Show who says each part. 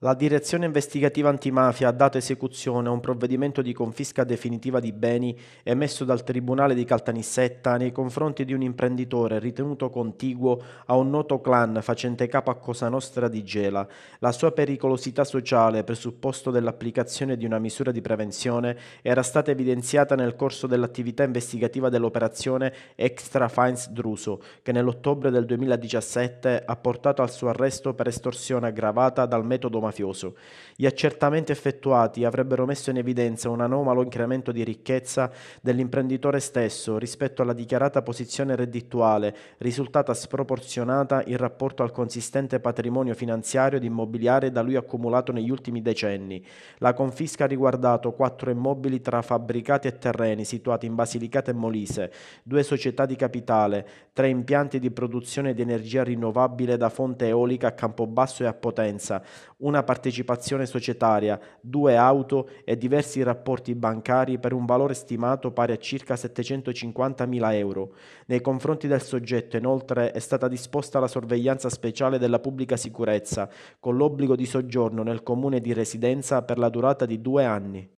Speaker 1: La Direzione Investigativa Antimafia ha dato esecuzione a un provvedimento di confisca definitiva di beni emesso dal Tribunale di Caltanissetta nei confronti di un imprenditore ritenuto contiguo a un noto clan facente capo a Cosa Nostra di Gela. La sua pericolosità sociale, presupposto dell'applicazione di una misura di prevenzione, era stata evidenziata nel corso dell'attività investigativa dell'operazione Extra Fines Druso, che nell'ottobre del 2017 ha portato al suo arresto per estorsione aggravata dal metodo mafioso. Gli accertamenti effettuati avrebbero messo in evidenza un anomalo incremento di ricchezza dell'imprenditore stesso rispetto alla dichiarata posizione reddituale, risultata sproporzionata in rapporto al consistente patrimonio finanziario ed immobiliare da lui accumulato negli ultimi decenni. La confisca ha riguardato quattro immobili tra fabbricati e terreni situati in Basilicata e Molise, due società di capitale, tre impianti di produzione di energia rinnovabile da fonte eolica a Campobasso e a Potenza, una una partecipazione societaria, due auto e diversi rapporti bancari per un valore stimato pari a circa 750.000 euro. Nei confronti del soggetto inoltre è stata disposta la sorveglianza speciale della pubblica sicurezza, con l'obbligo di soggiorno nel comune di residenza per la durata di due anni.